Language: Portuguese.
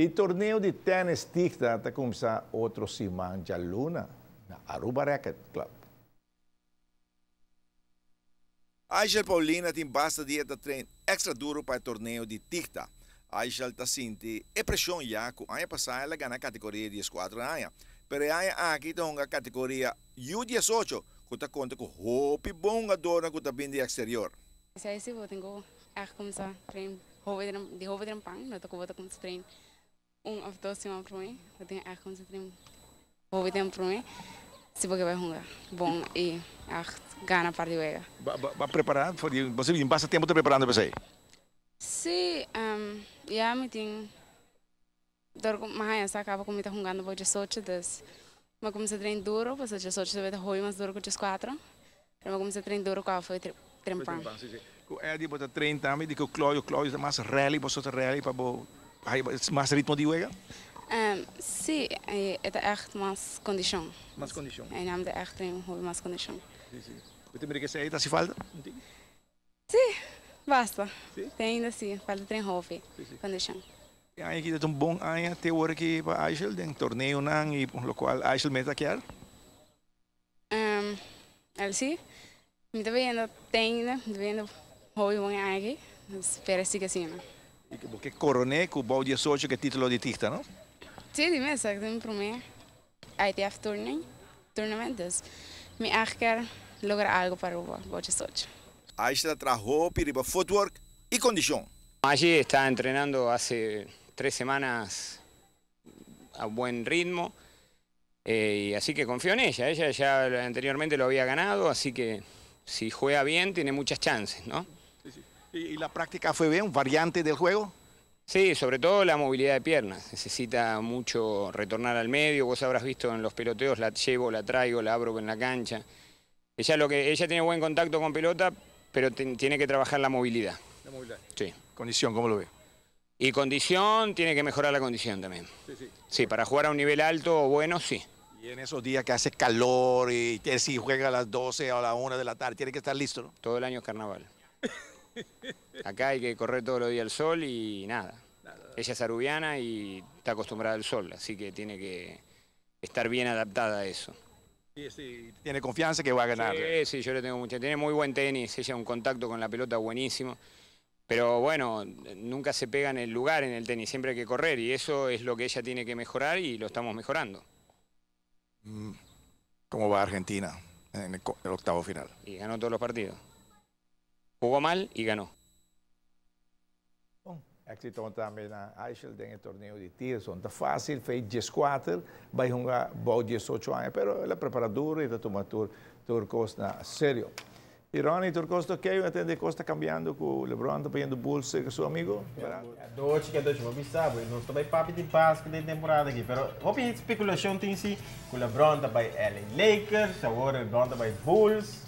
E torneio de tênis ticta até começar outro Simão de aluna na Aruba Racket Club. Aisel Paulina tem basta dieta treino extra duro para torneio de ticta. Aisel está sentindo pressão já com a passado ela ganha a categoria 10/4. anos. Pero a aqui tem tá uma categoria U18 que está conta com roupa bonga dona que está vindo exterior. Se aí é se vou tenho a começar treino. Roupa de roupa de pão, não estou com vou começar treino un of those in our room within our vou or within room se porque vai jogar bom e a gana para jogar vai preparar foi você vim passa tempo te preparando para sair sim já me tenho. dor mais essa acaba com muita tá jogando vou de sorte das mas como se trein duro você de sorte você vai ter ruim mas duro com os quatro mas como se trein duro qual foi trempar é de botar trein também de que o Cláudio Cláudio é mais rally você é rally para bo mas respondiu ela? Um, sim, é, é da echt mas condição. Mas condição. É nome da echt em hobby mais condição. Sim, sim. Você me que sair é, da tá se falta? Sim, basta. Sim. Tem ainda sim, falta trem hobby condição. Aí que é um bom ano até hora que para Aishel, tem torneio não e por lo qual Aishel meta quer. Um, ele sim. Me tá vendo tem, né? Me tá vendo hobby bom aí. Espera siga assim, né? Porque coroné con bol 18 que título de ¿no? Sí, dime, exactamente, primer ITF tournament, Me Mi ángel logra algo para bol 18. Ahí está trajo piriba footwork y condición. Allí está entrenando hace tres semanas a buen ritmo. Eh, así que confío en ella. Ella ya anteriormente lo había ganado, así que si juega bien tiene muchas chances, ¿no? ¿Y la práctica fue bien? ¿Variante del juego? Sí, sobre todo la movilidad de piernas. Necesita mucho retornar al medio. Vos habrás visto en los peloteos, la llevo, la traigo, la abro en la cancha. Ella, lo que, ella tiene buen contacto con pelota, pero tiene que trabajar la movilidad. La movilidad. Sí. Condición, ¿cómo lo ve? Y condición, tiene que mejorar la condición también. Sí, sí. Sí, para jugar a un nivel alto o bueno, sí. Y en esos días que hace calor y si juega a las 12 o a las 1 de la tarde, tiene que estar listo, ¿no? Todo el año es carnaval. Acá hay que correr todos los días al sol y nada. Ella es arubiana y está acostumbrada al sol, así que tiene que estar bien adaptada a eso. Sí, sí, tiene confianza que va a ganar. Sí, sí, yo le tengo mucha. Tiene muy buen tenis, ella un contacto con la pelota buenísimo. Pero bueno, nunca se pega en el lugar en el tenis, siempre hay que correr y eso es lo que ella tiene que mejorar y lo estamos mejorando. Mm, ¿Cómo va Argentina en el, octavo final? Y ganó todos los partidos. jugó mal y ganó. Acreditamos também na Eichel tem torneio de tiro, São está fácil, fez 14, vai jogar bom 18 anos, mas a preparadora está tomando turcos na sério. Ironi turcos do que atende Costa cambiando com o LeBron, está o Bulls com eh, seu amigo. Doce que doce, você sabe, não estou bem papo de Páscoa de temporada aqui, mas houve especulação tem se que o LeBron tá bem LA Lakers, agora o LeBron tá bem Bulls.